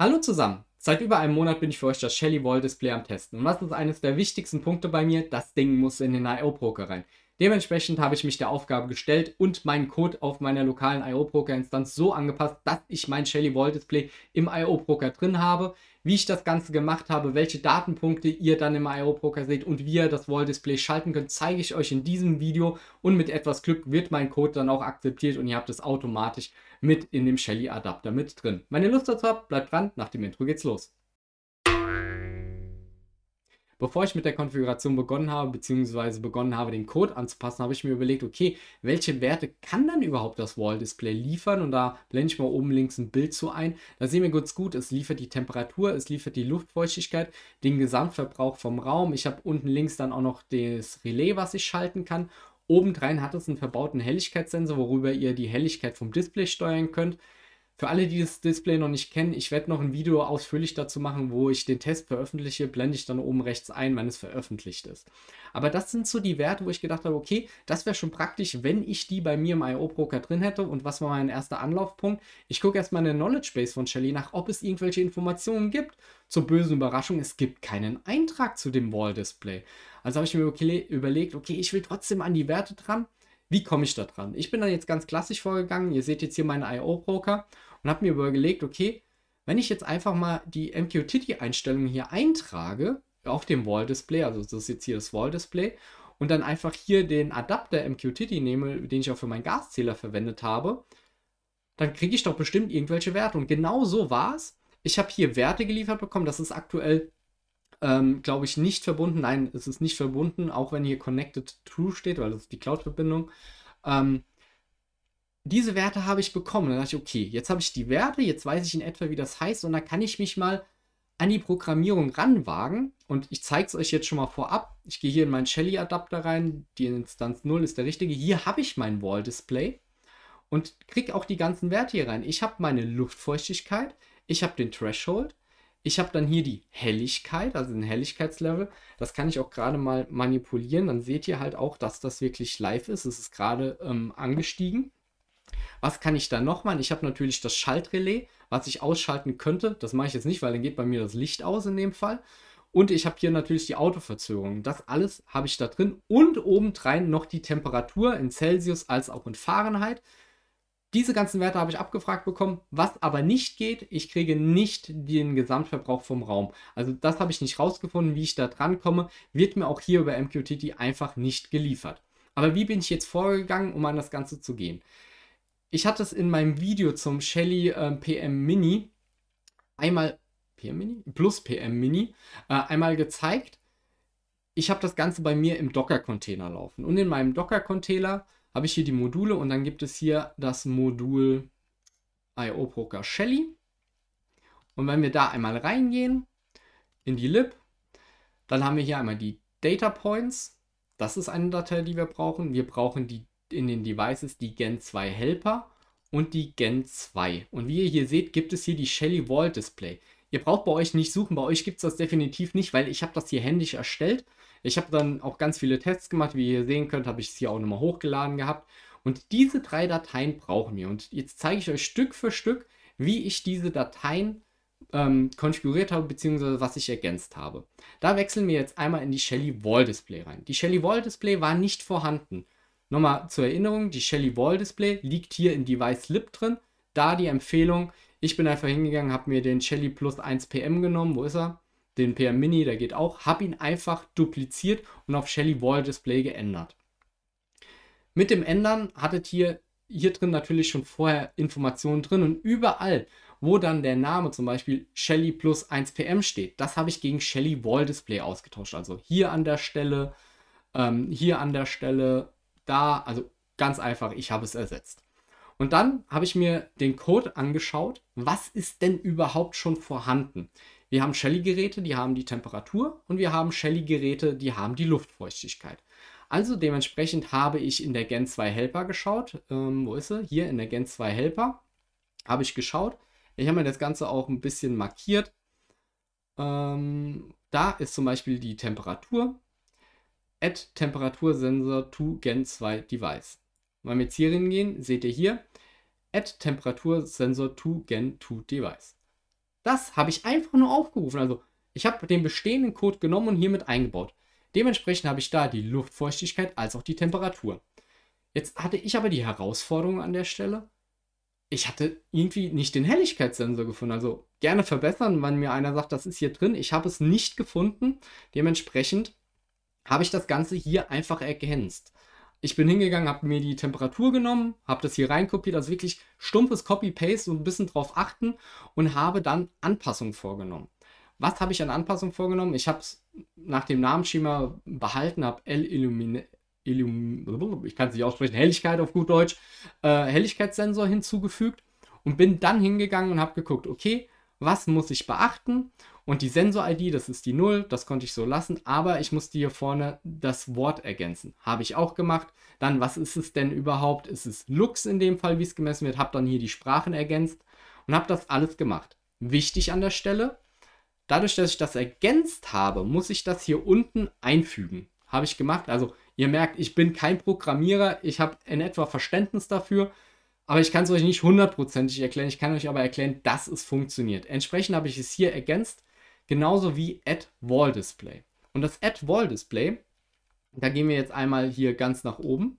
Hallo zusammen! Seit über einem Monat bin ich für euch das Shelly Wall Display am Testen und was ist eines der wichtigsten Punkte bei mir? Das Ding muss in den IO-Broker rein. Dementsprechend habe ich mich der Aufgabe gestellt und meinen Code auf meiner lokalen IO-Broker-Instanz so angepasst, dass ich mein Shelly Wall Display im IO-Broker drin habe wie ich das Ganze gemacht habe, welche Datenpunkte ihr dann im Aeropoker seht und wie ihr das Wall-Display schalten könnt, zeige ich euch in diesem Video und mit etwas Glück wird mein Code dann auch akzeptiert und ihr habt es automatisch mit in dem Shelly Adapter mit drin. Wenn ihr Lust dazu habt, bleibt dran, nach dem Intro geht's los. Bevor ich mit der Konfiguration begonnen habe, beziehungsweise begonnen habe, den Code anzupassen, habe ich mir überlegt, okay, welche Werte kann dann überhaupt das Wall-Display liefern? Und da blende ich mal oben links ein Bild zu ein. Da sehen wir ganz gut, es liefert die Temperatur, es liefert die Luftfeuchtigkeit, den Gesamtverbrauch vom Raum. Ich habe unten links dann auch noch das Relais, was ich schalten kann. Obendrein hat es einen verbauten Helligkeitssensor, worüber ihr die Helligkeit vom Display steuern könnt. Für alle, die das Display noch nicht kennen, ich werde noch ein Video ausführlich dazu machen, wo ich den Test veröffentliche, blende ich dann oben rechts ein, wenn es veröffentlicht ist. Aber das sind so die Werte, wo ich gedacht habe, okay, das wäre schon praktisch, wenn ich die bei mir im IO-Broker drin hätte. Und was war mein erster Anlaufpunkt? Ich gucke erstmal in der Knowledge Base von Shelly nach, ob es irgendwelche Informationen gibt. Zur bösen Überraschung, es gibt keinen Eintrag zu dem Wall-Display. Also habe ich mir überlegt, okay, ich will trotzdem an die Werte dran wie komme ich da dran? Ich bin dann jetzt ganz klassisch vorgegangen. Ihr seht jetzt hier meine IO-Broker und habe mir überlegt, okay, wenn ich jetzt einfach mal die MQTT-Einstellungen hier eintrage, auf dem Wall-Display, also das ist jetzt hier das Wall-Display, und dann einfach hier den Adapter MQTT nehme, den ich auch für meinen Gaszähler verwendet habe, dann kriege ich doch bestimmt irgendwelche Werte. Und genau so war es. Ich habe hier Werte geliefert bekommen. Das ist aktuell ähm, Glaube ich nicht verbunden. Nein, es ist nicht verbunden, auch wenn hier Connected True steht, weil das ist die Cloud-Verbindung. Ähm, diese Werte habe ich bekommen. Dann dachte ich, okay, jetzt habe ich die Werte, jetzt weiß ich in etwa, wie das heißt und dann kann ich mich mal an die Programmierung ranwagen. Und ich zeige es euch jetzt schon mal vorab. Ich gehe hier in meinen Shelly-Adapter rein. Die Instanz 0 ist der richtige. Hier habe ich mein Wall-Display und kriege auch die ganzen Werte hier rein. Ich habe meine Luftfeuchtigkeit, ich habe den Threshold, ich habe dann hier die Helligkeit, also den Helligkeitslevel. Das kann ich auch gerade mal manipulieren. Dann seht ihr halt auch, dass das wirklich live ist. Es ist gerade ähm, angestiegen. Was kann ich da noch machen? Ich habe natürlich das Schaltrelais, was ich ausschalten könnte. Das mache ich jetzt nicht, weil dann geht bei mir das Licht aus in dem Fall. Und ich habe hier natürlich die Autoverzögerung. Das alles habe ich da drin. Und obendrein noch die Temperatur in Celsius als auch in Fahrenheit. Diese ganzen Werte habe ich abgefragt bekommen. Was aber nicht geht, ich kriege nicht den Gesamtverbrauch vom Raum. Also das habe ich nicht rausgefunden, wie ich da dran komme. Wird mir auch hier über MQTT einfach nicht geliefert. Aber wie bin ich jetzt vorgegangen, um an das Ganze zu gehen? Ich hatte es in meinem Video zum Shelly äh, PM Mini einmal PM Mini plus PM Mini äh, einmal gezeigt. Ich habe das Ganze bei mir im Docker-Container laufen und in meinem Docker-Container habe ich hier die Module und dann gibt es hier das Modul IO Poker Shelly. Und wenn wir da einmal reingehen in die Lib, dann haben wir hier einmal die Data Points. Das ist eine Datei, die wir brauchen. Wir brauchen die in den Devices die Gen 2 Helper und die Gen 2. Und wie ihr hier seht, gibt es hier die Shelly Wall Display. Ihr braucht bei euch nicht suchen, bei euch gibt es das definitiv nicht, weil ich habe das hier händisch erstellt. Ich habe dann auch ganz viele Tests gemacht, wie ihr sehen könnt, habe ich es hier auch nochmal hochgeladen gehabt. Und diese drei Dateien brauchen wir. Und jetzt zeige ich euch Stück für Stück, wie ich diese Dateien ähm, konfiguriert habe, beziehungsweise was ich ergänzt habe. Da wechseln wir jetzt einmal in die Shelly Wall Display rein. Die Shelly Wall Display war nicht vorhanden. Nochmal zur Erinnerung, die Shelly Wall Display liegt hier in Device Lib drin. Da die Empfehlung, ich bin einfach hingegangen, habe mir den Shelly Plus 1 PM genommen, wo ist er? den PM Mini, der geht auch, habe ihn einfach dupliziert und auf Shelly Wall Display geändert. Mit dem Ändern hattet ihr hier drin natürlich schon vorher Informationen drin und überall, wo dann der Name zum Beispiel Shelly plus 1PM steht, das habe ich gegen Shelly Wall Display ausgetauscht. Also hier an der Stelle, ähm, hier an der Stelle, da, also ganz einfach, ich habe es ersetzt. Und dann habe ich mir den Code angeschaut, was ist denn überhaupt schon vorhanden? Wir haben Shelly-Geräte, die haben die Temperatur und wir haben Shelly-Geräte, die haben die Luftfeuchtigkeit. Also dementsprechend habe ich in der Gen 2 Helper geschaut. Ähm, wo ist sie? Hier in der Gen 2 Helper habe ich geschaut. Ich habe mir das Ganze auch ein bisschen markiert. Ähm, da ist zum Beispiel die Temperatur. Add Temperatursensor to Gen 2 Device. Wenn wir jetzt hier hingehen, seht ihr hier. Add Temperatursensor to Gen 2 Device. Das habe ich einfach nur aufgerufen. Also ich habe den bestehenden Code genommen und hiermit eingebaut. Dementsprechend habe ich da die Luftfeuchtigkeit als auch die Temperatur. Jetzt hatte ich aber die Herausforderung an der Stelle. Ich hatte irgendwie nicht den Helligkeitssensor gefunden. Also gerne verbessern, wenn mir einer sagt, das ist hier drin. Ich habe es nicht gefunden. Dementsprechend habe ich das Ganze hier einfach ergänzt. Ich bin hingegangen, habe mir die Temperatur genommen, habe das hier reinkopiert, also wirklich stumpfes Copy-Paste und ein bisschen drauf achten und habe dann Anpassungen vorgenommen. Was habe ich an Anpassungen vorgenommen? Ich habe es nach dem Namensschema behalten, habe L Illumine, ich kann es nicht aussprechen, Helligkeit auf gut Deutsch, äh, Helligkeitssensor hinzugefügt und bin dann hingegangen und habe geguckt, okay, was muss ich beachten und die Sensor-ID, das ist die 0, das konnte ich so lassen, aber ich musste hier vorne das Wort ergänzen. Habe ich auch gemacht. Dann, was ist es denn überhaupt? Ist es Lux in dem Fall, wie es gemessen wird? Habe dann hier die Sprachen ergänzt und habe das alles gemacht. Wichtig an der Stelle, dadurch, dass ich das ergänzt habe, muss ich das hier unten einfügen. Habe ich gemacht. Also ihr merkt, ich bin kein Programmierer, ich habe in etwa Verständnis dafür. Aber ich kann es euch nicht hundertprozentig erklären. Ich kann euch aber erklären, dass es funktioniert. Entsprechend habe ich es hier ergänzt genauso wie Add Wall Display. Und das Add Wall Display, da gehen wir jetzt einmal hier ganz nach oben,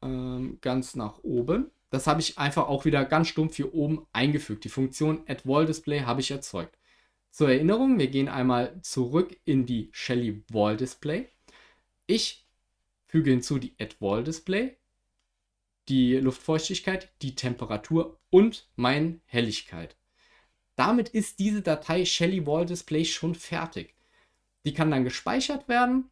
ähm, ganz nach oben. Das habe ich einfach auch wieder ganz stumpf hier oben eingefügt. Die Funktion Add Wall Display habe ich erzeugt. Zur Erinnerung, wir gehen einmal zurück in die Shelly Wall Display. Ich füge hinzu die Add Wall Display, die Luftfeuchtigkeit, die Temperatur und meine Helligkeit. Damit ist diese Datei Shelly Wall Display schon fertig. Die kann dann gespeichert werden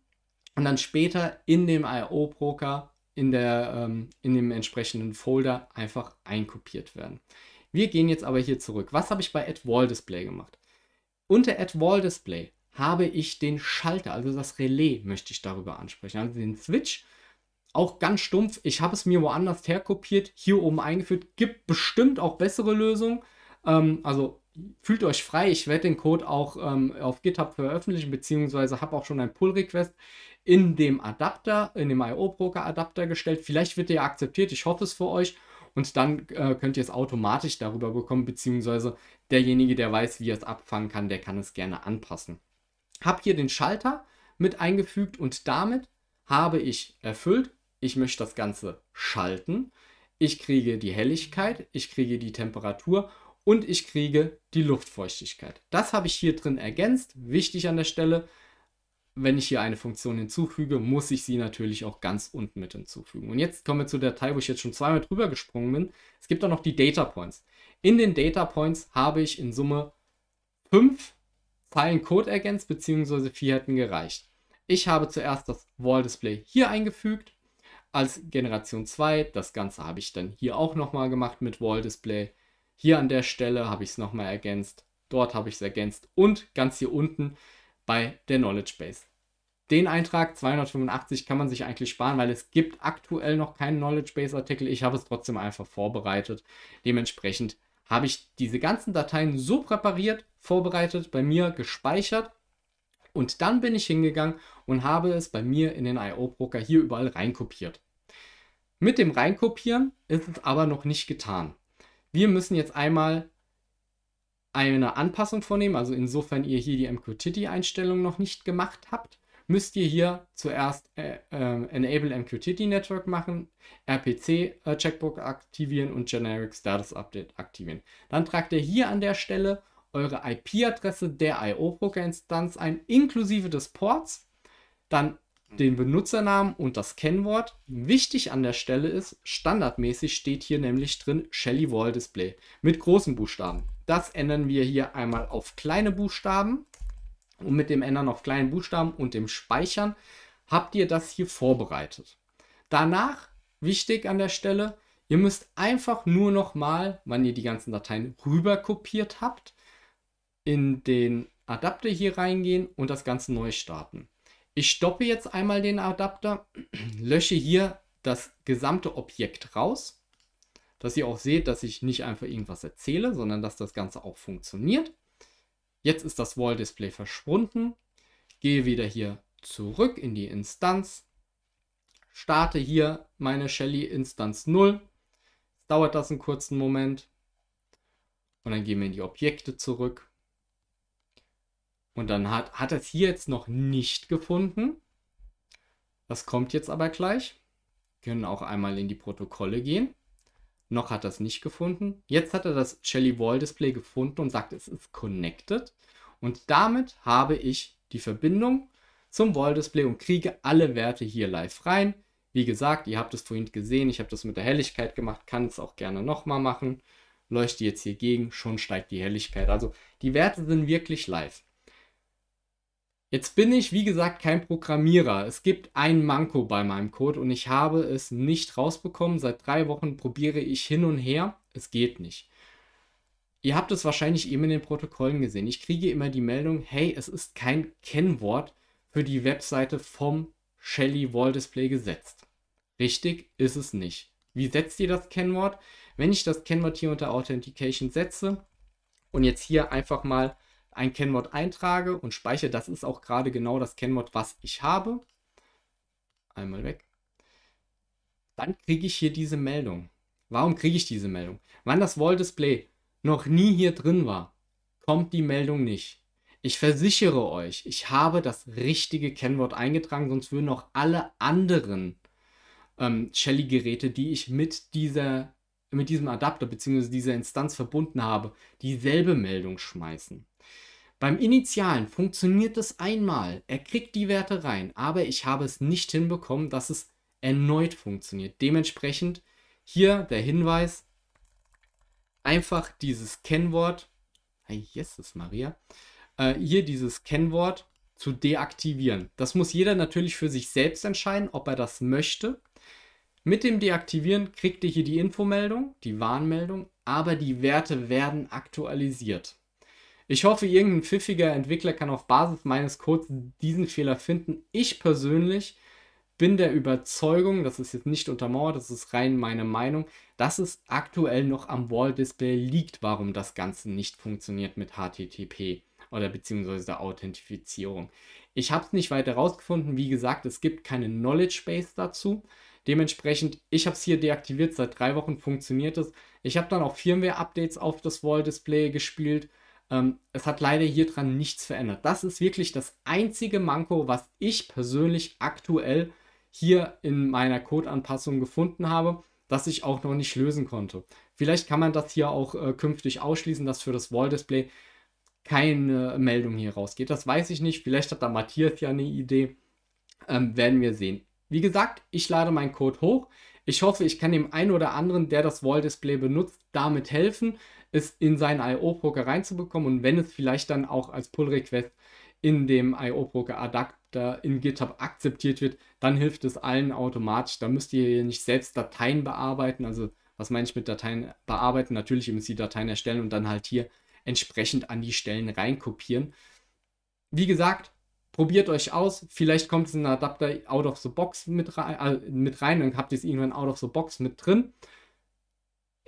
und dann später in dem IO-Broker, in, der, ähm, in dem entsprechenden Folder einfach einkopiert werden. Wir gehen jetzt aber hier zurück. Was habe ich bei Add Wall Display gemacht? Unter Add Wall Display habe ich den Schalter, also das Relais möchte ich darüber ansprechen, also den Switch. Auch ganz stumpf, ich habe es mir woanders herkopiert, hier oben eingeführt, gibt bestimmt auch bessere Lösungen. Ähm, also fühlt euch frei. Ich werde den Code auch ähm, auf GitHub veröffentlichen, beziehungsweise habe auch schon einen Pull-Request in dem Adapter, in dem IO-Broker-Adapter gestellt. Vielleicht wird der akzeptiert. Ich hoffe es für euch. Und dann äh, könnt ihr es automatisch darüber bekommen, beziehungsweise derjenige, der weiß, wie er es abfangen kann, der kann es gerne anpassen. Hab hier den Schalter mit eingefügt und damit habe ich erfüllt, ich möchte das Ganze schalten. Ich kriege die Helligkeit, ich kriege die Temperatur und ich kriege die Luftfeuchtigkeit. Das habe ich hier drin ergänzt. Wichtig an der Stelle, wenn ich hier eine Funktion hinzufüge, muss ich sie natürlich auch ganz unten mit hinzufügen. Und jetzt kommen wir zu der Teil, wo ich jetzt schon zweimal drüber gesprungen bin. Es gibt auch noch die Data Points. In den Data Points habe ich in Summe fünf Zeilen Code ergänzt, beziehungsweise vier hätten gereicht. Ich habe zuerst das Wall Display hier eingefügt, als Generation 2. Das Ganze habe ich dann hier auch nochmal gemacht mit Wall Display. Hier an der Stelle habe ich es nochmal ergänzt. Dort habe ich es ergänzt. Und ganz hier unten bei der Knowledge Base. Den Eintrag 285 kann man sich eigentlich sparen, weil es gibt aktuell noch keinen Knowledge Base Artikel. Ich habe es trotzdem einfach vorbereitet. Dementsprechend habe ich diese ganzen Dateien so präpariert, vorbereitet, bei mir gespeichert und dann bin ich hingegangen und habe es bei mir in den IO-Broker hier überall reinkopiert. Mit dem Reinkopieren ist es aber noch nicht getan. Wir müssen jetzt einmal eine Anpassung vornehmen. Also insofern ihr hier die MQTT-Einstellung noch nicht gemacht habt, müsst ihr hier zuerst äh, äh, Enable MQTT Network machen, RPC äh, Checkbox aktivieren und Generic Status Update aktivieren. Dann tragt ihr hier an der Stelle eure IP-Adresse der IO-Broker-Instanz ein, inklusive des Ports. Dann den Benutzernamen und das Kennwort. Wichtig an der Stelle ist, standardmäßig steht hier nämlich drin Shelly Wall Display mit großen Buchstaben. Das ändern wir hier einmal auf kleine Buchstaben und mit dem Ändern auf kleinen Buchstaben und dem Speichern habt ihr das hier vorbereitet. Danach, wichtig an der Stelle, ihr müsst einfach nur nochmal, wenn ihr die ganzen Dateien rüber kopiert habt, in den Adapter hier reingehen und das Ganze neu starten. Ich stoppe jetzt einmal den Adapter, lösche hier das gesamte Objekt raus, dass ihr auch seht, dass ich nicht einfach irgendwas erzähle, sondern dass das Ganze auch funktioniert. Jetzt ist das Wall Display verschwunden, gehe wieder hier zurück in die Instanz, starte hier meine Shelly Instanz 0, dauert das einen kurzen Moment und dann gehen wir in die Objekte zurück und dann hat, hat er es hier jetzt noch nicht gefunden. Das kommt jetzt aber gleich. Wir können auch einmal in die Protokolle gehen. Noch hat er es nicht gefunden. Jetzt hat er das Jelly Wall Display gefunden und sagt, es ist connected. Und damit habe ich die Verbindung zum Wall Display und kriege alle Werte hier live rein. Wie gesagt, ihr habt es vorhin gesehen, ich habe das mit der Helligkeit gemacht, kann es auch gerne nochmal machen. Leuchte jetzt hier gegen, schon steigt die Helligkeit. Also die Werte sind wirklich live. Jetzt bin ich, wie gesagt, kein Programmierer. Es gibt ein Manko bei meinem Code und ich habe es nicht rausbekommen. Seit drei Wochen probiere ich hin und her. Es geht nicht. Ihr habt es wahrscheinlich eben in den Protokollen gesehen. Ich kriege immer die Meldung, hey, es ist kein Kennwort für die Webseite vom Shelly Wall Display gesetzt. Richtig ist es nicht. Wie setzt ihr das Kennwort? Wenn ich das Kennwort hier unter Authentication setze und jetzt hier einfach mal ein Kennwort eintrage und speichere. Das ist auch gerade genau das Kennwort, was ich habe. Einmal weg. Dann kriege ich hier diese Meldung. Warum kriege ich diese Meldung? Wann das Wall Display noch nie hier drin war, kommt die Meldung nicht. Ich versichere euch, ich habe das richtige Kennwort eingetragen, sonst würden auch alle anderen ähm, Shelly-Geräte, die ich mit dieser mit diesem Adapter bzw. dieser Instanz verbunden habe, dieselbe Meldung schmeißen. Beim Initialen funktioniert es einmal. Er kriegt die Werte rein, aber ich habe es nicht hinbekommen, dass es erneut funktioniert. Dementsprechend hier der Hinweis, einfach dieses Kennwort, Jesus Maria, äh, hier dieses Kennwort zu deaktivieren. Das muss jeder natürlich für sich selbst entscheiden, ob er das möchte. Mit dem Deaktivieren kriegt ihr hier die Infomeldung, die Warnmeldung, aber die Werte werden aktualisiert. Ich hoffe, irgendein pfiffiger Entwickler kann auf Basis meines Codes diesen Fehler finden. Ich persönlich bin der Überzeugung, das ist jetzt nicht untermauert, das ist rein meine Meinung, dass es aktuell noch am Wall-Display liegt, warum das Ganze nicht funktioniert mit HTTP oder beziehungsweise der Authentifizierung. Ich habe es nicht weiter rausgefunden. Wie gesagt, es gibt keine Knowledge Base dazu. Dementsprechend, ich habe es hier deaktiviert, seit drei Wochen funktioniert es. Ich habe dann auch Firmware-Updates auf das Wall-Display gespielt ähm, es hat leider hier dran nichts verändert. Das ist wirklich das einzige Manko, was ich persönlich aktuell hier in meiner Codeanpassung gefunden habe, das ich auch noch nicht lösen konnte. Vielleicht kann man das hier auch äh, künftig ausschließen, dass für das Wall-Display keine Meldung hier rausgeht. Das weiß ich nicht. Vielleicht hat da Matthias ja eine Idee. Ähm, werden wir sehen. Wie gesagt, ich lade meinen Code hoch. Ich hoffe, ich kann dem einen oder anderen, der das Wall-Display benutzt, damit helfen es in seinen IO-Broker reinzubekommen und wenn es vielleicht dann auch als Pull-Request in dem IO-Broker Adapter in GitHub akzeptiert wird, dann hilft es allen automatisch. Da müsst ihr hier nicht selbst Dateien bearbeiten. Also was meine ich mit Dateien bearbeiten? Natürlich, ihr müsst die Dateien erstellen und dann halt hier entsprechend an die Stellen reinkopieren. Wie gesagt, probiert euch aus. Vielleicht kommt es in den Adapter out of the box mit rein, äh, mit rein dann habt ihr es irgendwann out of the box mit drin.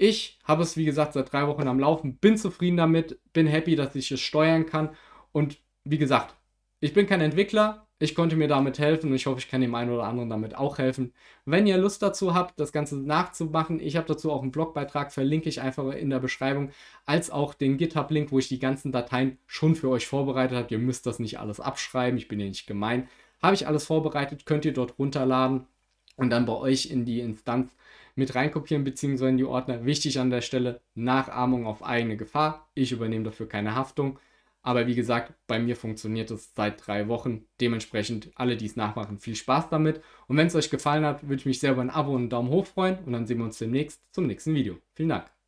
Ich habe es, wie gesagt, seit drei Wochen am Laufen, bin zufrieden damit, bin happy, dass ich es steuern kann. Und wie gesagt, ich bin kein Entwickler, ich konnte mir damit helfen und ich hoffe, ich kann dem einen oder anderen damit auch helfen. Wenn ihr Lust dazu habt, das Ganze nachzumachen, ich habe dazu auch einen Blogbeitrag, verlinke ich einfach in der Beschreibung, als auch den GitHub-Link, wo ich die ganzen Dateien schon für euch vorbereitet habe. Ihr müsst das nicht alles abschreiben, ich bin ja nicht gemein. Habe ich alles vorbereitet, könnt ihr dort runterladen und dann bei euch in die Instanz mit reinkopieren bzw. in die Ordner. Wichtig an der Stelle, Nachahmung auf eigene Gefahr. Ich übernehme dafür keine Haftung. Aber wie gesagt, bei mir funktioniert es seit drei Wochen. Dementsprechend alle, die es nachmachen, viel Spaß damit. Und wenn es euch gefallen hat, würde ich mich sehr über ein Abo und einen Daumen hoch freuen. Und dann sehen wir uns demnächst zum nächsten Video. Vielen Dank.